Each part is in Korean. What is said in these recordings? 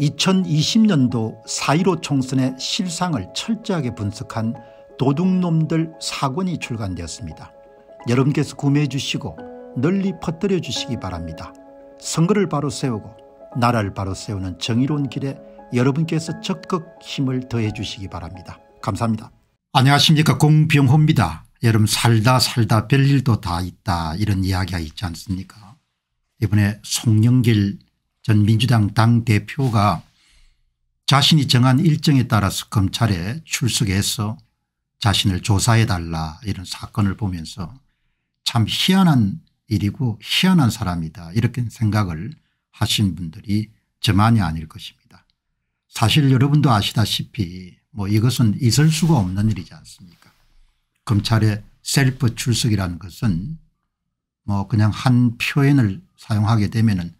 2020년도 4.15 총선의 실상을 철저하게 분석한 도둑놈들 사권이 출간되었습니다. 여러분께서 구매해 주시고 널리 퍼뜨려 주시기 바랍니다. 선거를 바로 세우고 나라를 바로 세우는 정의로운 길에 여러분께서 적극 힘을 더해 주시기 바랍니다. 감사합니다. 안녕하십니까 공병호입니다. 여러분 살다 살다 별일도 다 있다 이런 이야기가 있지 않습니까 이번에 송영길 전 민주당 당대표가 자신이 정한 일정에 따라서 검찰에 출석해서 자신을 조사해달라 이런 사건을 보면서 참 희한한 일이고 희한한 사람이다 이렇게 생각을 하신 분들이 저만이 아닐 것입니다. 사실 여러분도 아시다시피 뭐 이것은 있을 수가 없는 일이지 않습니까 검찰의 셀프 출석이라는 것은 뭐 그냥 한 표현을 사용하게 되면 은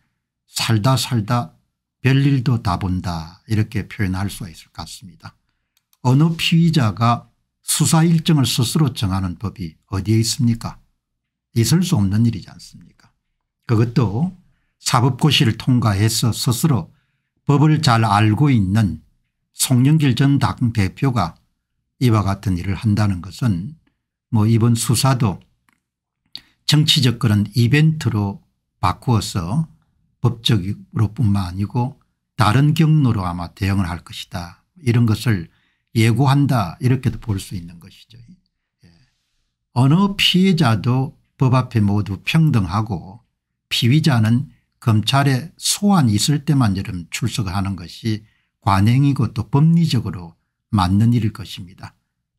살다 살다 별일도 다 본다 이렇게 표현할 수 있을 것 같습니다. 어느 피의자가 수사 일정을 스스로 정하는 법이 어디에 있습니까 있을 수 없는 일이지 않습니까 그것도 사법고시를 통과해서 스스로 법을 잘 알고 있는 송영길 전당 대표가 이와 같은 일을 한다는 것은 뭐 이번 수사도 정치적 그런 이벤트로 바꾸어서 법적으로뿐만 아니고 다른 경로로 아마 대응을 할 것이다. 이런 것을 예고한다 이렇게도 볼 수 있는 것이죠. 예. 어느 피해자도 법 앞에 모두 평등하고 피의자는 검찰에 소환이 있을 때만 여름 출석하는 을 것이 관행이고 또 법리적으로 맞는 일일 것입니다.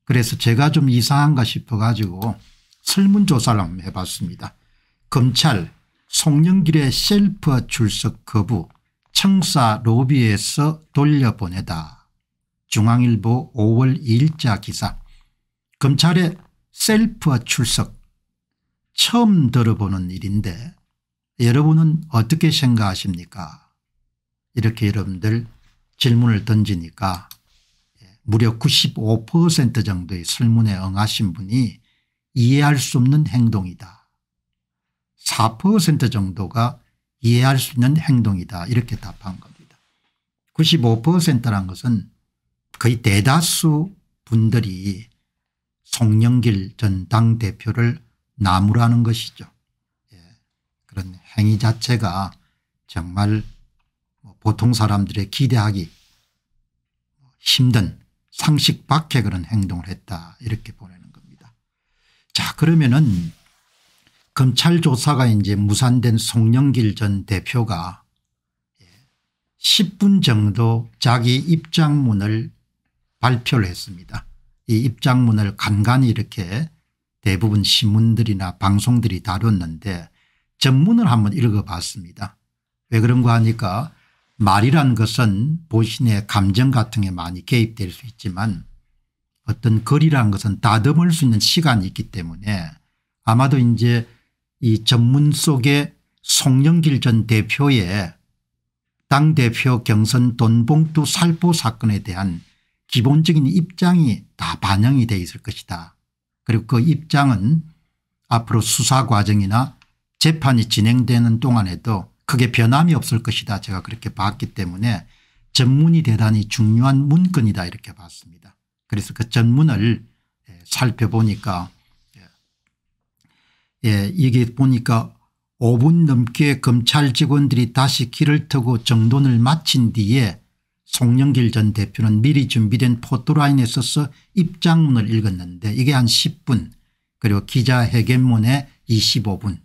그래서 제가 좀 이상한가 싶어 가지고 설문조사를 한번 해봤습니다. 검찰 송영길의 셀프 출석 거부 청사 로비에서 돌려보내다. 중앙일보 5월 2일자 기사 검찰의 셀프 출석 처음 들어보는 일인데 여러분은 어떻게 생각하십니까 이렇게 여러분들 질문을 던지니까 예, 무려 95% 정도의 설문에 응하신 분이 이해할 수 없는 행동이다 4% 정도가 이해할 수 있는 행동이다 이렇게 답한 겁니다. 95%란 것은 거의 대다수 분들이 송영길 전 당대표를 나무라는 것이죠. 예. 그런 행위 자체가 정말 뭐 보통 사람들의 기대하기 힘든 상식 밖의 그런 행동을 했다 이렇게 보내는 겁니다. 자 그러면은 검찰 조사가 이제 무산된 송영길 전 대표가 10분 예, 정도 자기 입장문을 발표를 했습니다. 이 입장문을 간간히 이렇게 대부분 신문들이나 방송들이 다뤘는데 전문을 한번 읽어봤습니다. 왜 그런가 하니까 말이란 것은 보신의 감정 같은 게 많이 개입될 수 있지만 어떤 글이란 것은 다듬을 수 있는 시간이 있기 때문에 아마도 이제 이 전문 속에 송영길 전 대표의 당대표 경선 돈봉투 살포 사건에 대한 기본적인 입장이 다 반영이 되어 있을 것이다. 그리고 그 입장은 앞으로 수사 과정이나 재판이 진행되는 동안에도 크게 변함이 없을 것이다 제가 그렇게 봤기 때문에 전문이 대단히 중요한 문건이다 이렇게 봤습니다. 그래서 그 전문을 예, 살펴보니까 예, 이게 보니까 5분 넘게 검찰 직원들이 다시 길을 터고 정돈을 마친 뒤에 송영길 전 대표는 미리 준비된 포토라인에 서서 입장문을 읽었는데 이게 한 10분 그리고 기자회견문에 25분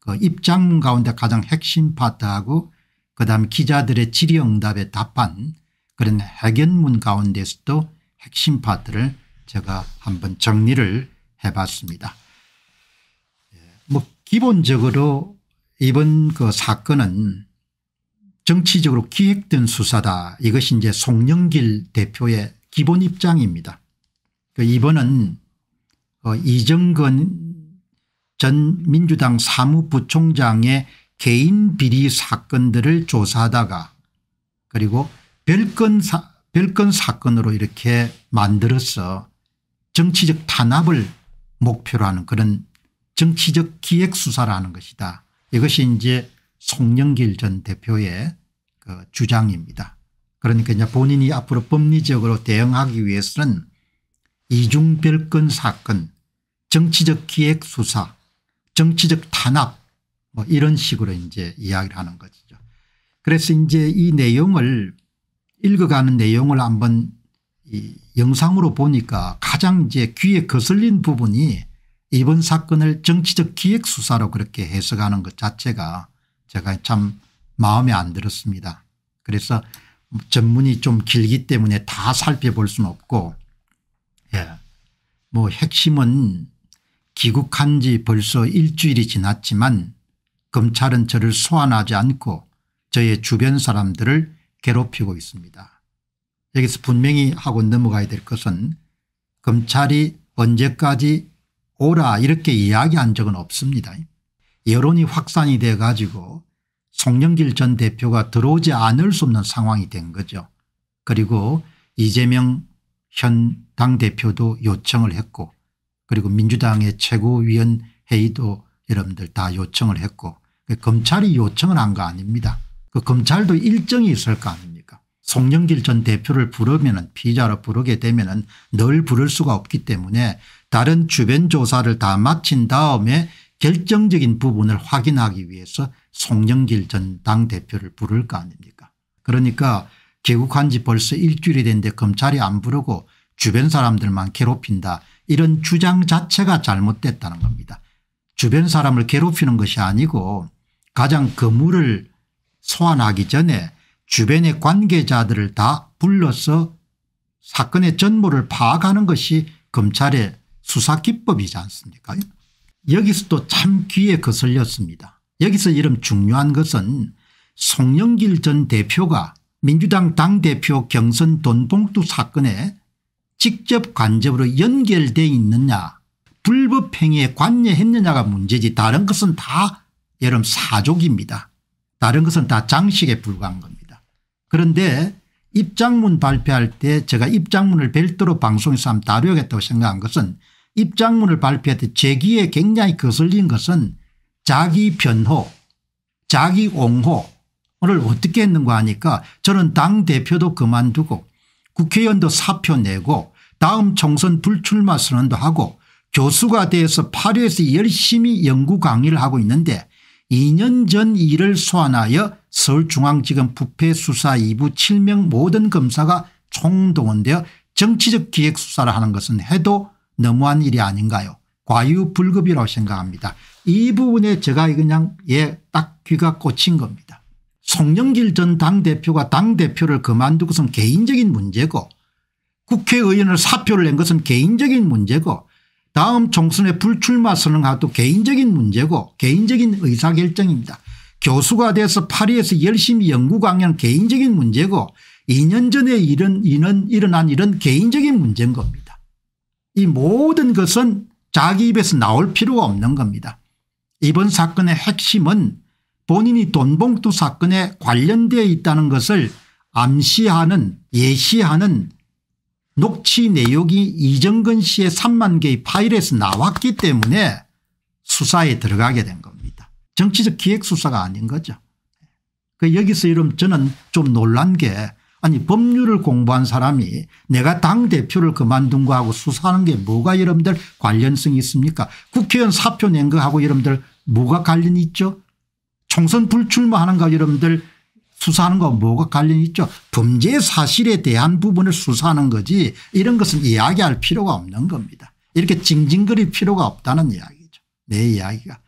그 입장문 가운데 가장 핵심 파트하고 그다음 기자들의 질의응답에 답한 그런 회견문 가운데서도 핵심 파트를 제가 한번 정리를 해봤습니다. 뭐 기본적으로 이번 그 사건은 정치적으로 기획된 수사다 이것이 이제 송영길 대표의 기본 입장입니다. 그 이번은 어 이정건 전 민주당 사무부총장의 개인 비리 사건들을 조사하다가 그리고 별건, 사, 별건 사건으로 이렇게 만들어서 정치적 탄압을 목표로 하는 그런 정치적 기획 수사라는 것이다. 이것이 이제 송영길 전 대표의 그 주장입니다. 그러니까 이제 본인이 앞으로 법리적으로 대응하기 위해서는 이중별건 사건 정치적 기획 수사 정치적 탄압 뭐 이런 식으로 이제 이야기를 하는 것이죠. 그래서 이제 이 내용을 읽어가는 내용을 한번 이 영상으로 보니까 가장 이제 귀에 거슬린 부분이 이번 사건을 정치적 기획수사로 그렇게 해석하는 것 자체가 제가 참 마음에 안 들었습니다. 그래서 전문이 좀 길기 때문에 다 살펴볼 수는 없고 예. 뭐 핵심은 귀국한 지 벌써 일주일이 지났지만 검찰은 저를 소환하지 않고 저의 주변 사람들을 괴롭히고 있습니다. 여기서 분명히 하고 넘어가야 될 것은 검찰이 언제까지 오라 이렇게 이야기한 적은 없습니다. 여론이 확산이 돼 가지고 송영길 전 대표가 들어오지 않을 수 없는 상황이 된 거죠. 그리고 이재명 현 당대표도 요청을 했고 그리고 민주당의 최고위원 회의도 여러분들 다 요청을 했고 그 검찰이 요청을 한 거 아닙니다. 그 검찰도 일정이 있을 거 아닙니까 송영길 전 대표를 부르면 피자로 부르게 되면 늘 부를 수가 없기 때문에 다른 주변 조사를 다 마친 다음에 결정적인 부분을 확인하기 위해서 송영길 전 당대표를 부를 거 아닙니까 그러니까 개국한 지 벌써 일주일이 됐는데 검찰이 안 부르고 주변 사람들만 괴롭힌다 이런 주장 자체가 잘못됐다는 겁니다. 주변 사람을 괴롭히는 것이 아니고 가장 거물을 소환하기 전에 주변의 관계자들을 다 불러서 사건의 전모를 파악하는 것이 검찰의 수사기법이지 않습니까 여기서 도참 귀에 거슬렸습니다. 여기서 이름 중요한 것은 송영길 전 대표가 민주당 당대표 경선 돈봉투 사건에 직접 간접으로 연결되어 있느냐 불법행위에 관여했느냐가 문제지 다른 것은 다 여름 사족입니다. 다른 것은 다 장식에 불과한 겁니다. 그런데 입장문 발표할 때 제가 입장문을 별도로 방송에서 한번 다루겠다고 생각한 것은 입장문을 발표할 때 제기에 굉장히 거슬린 것은 자기 변호 자기 옹호를 어떻게 했는가 하니까 저는 당대표도 그만두고 국회의원도 사표 내고 다음 총선 불출마 선언도 하고 교수가 돼서 파리에서 열심히 연구 강의를 하고 있는데 2년 전 일을 소환하여 서울중앙지검 부패수사 2부 7명 모든 검사가 총동원되어 정치적 기획수사를 하는 것은 해도 너무한 일이 아닌가요 과유불급이라고 생각합니다. 이 부분에 제가 그냥 예 딱 귀가 꽂힌 겁니다. 송영길 전 당대표가 당대표를 그만둔 것은 개인적인 문제고 국회의원을 사표를 낸 것은 개인적인 문제고 다음 총선에 불출마 선언하도 개인적인 문제고 개인적인 의사결정입니다. 교수가 돼서 파리에서 열심히 연구 강연 개인적인 문제고 2년 전에 일은, 일은 일어난 일은 개인적인 문제인 겁니다. 이 모든 것은 자기 입에서 나올 필요가 없는 겁니다. 이번 사건의 핵심은 본인이 돈봉투 사건에 관련되어 있다는 것을 암시하는 예시하는 녹취 내용이 이정근 씨의 3만 개의 파일에서 나왔기 때문에 수사에 들어가게 된 겁니다. 정치적 기획수사가 아닌 거죠. 그 여기서 이러 저는 좀 놀란 게 아니 법률을 공부한 사람이 내가 당대표를 그만둔 거하고 수사하는 게 뭐가 여러분들 관련성이 있습니까 국회의원 사표 낸 거하고 여러분들 뭐가 관련이 있죠 총선 불출마하는 거 여러분들 수사하는 거 뭐가 관련이 있죠 범죄 사실에 대한 부분을 수사하는 거지 이런 것은 이야기할 필요가 없는 겁니다 이렇게 징징거릴 필요가 없다는 이야기죠 내 이야기가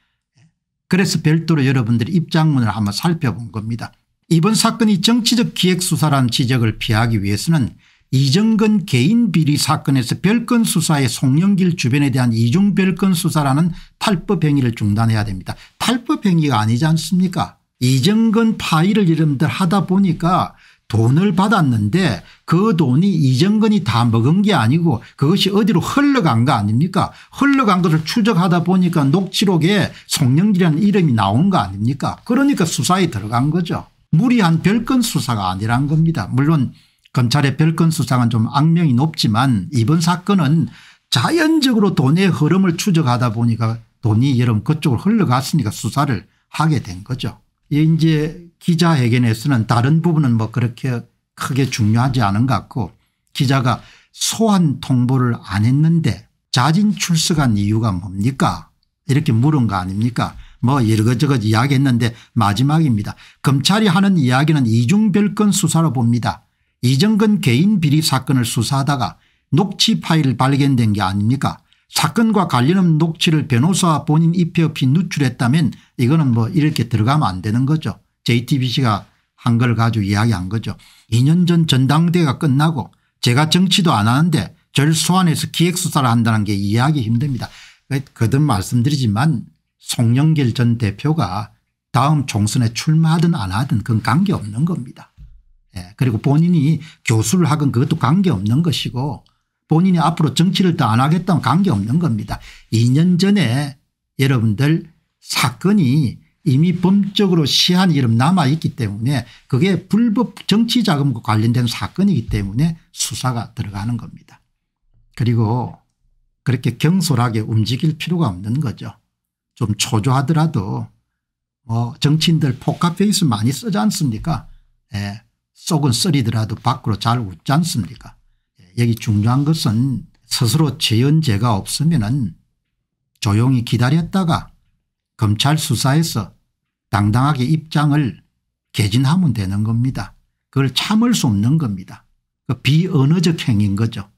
그래서 별도로 여러분들이 입장문을 한번 살펴본 겁니다 이번 사건이 정치적 기획수사란 지적을 피하기 위해서는 이정근 개인 비리 사건에서 별건 수사의 송영길 주변에 대한 이중 별건 수사라는 탈법 행위를 중단해야 됩니다. 탈법 행위가 아니지 않습니까 이정근 파일을 이름들 하다 보니까 돈을 받았는데 그 돈이 이정근이 다 먹은 게 아니고 그것이 어디로 흘러간 거 아닙니까 흘러간 것을 추적하다 보니까 녹취록에 송영길이라는 이름이 나온 거 아닙니까 그러니까 수사에 들어간 거죠. 무리한 별건 수사가 아니란 겁니다. 물론 검찰의 별건 수사는 좀 악명이 높지만 이번 사건은 자연적으로 돈의 흐름을 추적하다 보니까 돈이 여름 그쪽으로 흘러갔으니까 수사를 하게 된 거죠. 예, 이제 기자회견에서는 다른 부분은 뭐 그렇게 크게 중요하지 않은 것 같고 기자가 소환 통보를 안 했는데 자진 출석한 이유가 뭡니까 이렇게 물은 거 아닙니까 뭐 이것저것 이야기했는데 마지막입니다. 검찰이 하는 이야기는 이중별건 수사로 봅니다. 이정근 개인 비리 사건을 수사하다가 녹취 파일 발견된 게 아닙니까 사건과 관련 한 녹취를 변호사와 본인 입에 없이 누출했다면 이거는 뭐 이렇게 들어가면 안 되는 거죠. JTBC가 한 걸 가지고 이야기한 거죠. 2년 전 전당대회가 끝나고 제가 정치도 안 하는데 절 소환해서 기획수사를 한다는 게 이해하기 힘듭니다. 그, 거듭 말씀드리지만 송영길 전 대표가 다음 총선에 출마하든 안 하든 그건 관계없는 겁니다. 예. 그리고 본인이 교수를 하건 그것도 관계없는 것이고 본인이 앞으로 정치를 더 안 하겠다면 관계없는 겁니다. 2년 전에 여러분들 사건이 이미 범적으로 시한 이름 남아있기 때문에 그게 불법 정치자금과 관련된 사건이기 때문에 수사가 들어가는 겁니다. 그리고 그렇게 경솔하게 움직일 필요가 없는 거죠. 좀 초조하더라도 뭐 정치인들 포카페이스 많이 쓰지 않습니까 예. 속은 쓰리더라도 밖으로 잘 웃지 않습니까 예, 여기 중요한 것은 스스로 재연제가 없으면 은 조용히 기다렸다가 검찰 수사에서 당당하게 입장을 개진하면 되는 겁니다. 그걸 참을 수 없는 겁니다. 그 비언어적 행위인 거죠.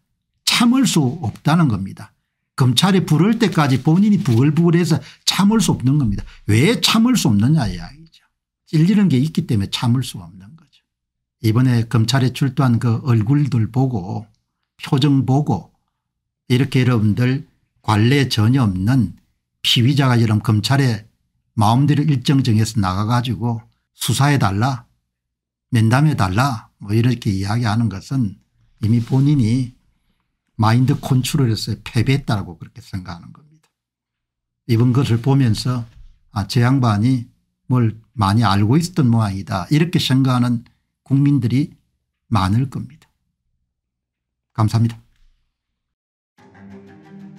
참을 수 없다는 겁니다. 검찰이 부를 때까지 본인이 부글부글해서 참을 수 없는 겁니다. 왜 참을 수 없느냐 이야기죠. 찔리는 게 있기 때문에 참을 수 없는 거죠. 이번에 검찰에 출두한 그 얼굴들 보고 표정 보고 이렇게 여러분들 관례 전혀 없는 피의자가 여러 검찰에 마음대로 일정 정해서 나가가지고 수사해달라 면담해달라 뭐 이렇게 이야기하는 것은 이미 본인이 마인드 컨트롤에서 패배했다고 그렇게 생각하는 겁니다. 이번 것을 보면서 아, 제 양반이 뭘 많이 알고 있었던 모양이다 이렇게 생각하는 국민들이 많을 겁니다. 감사합니다.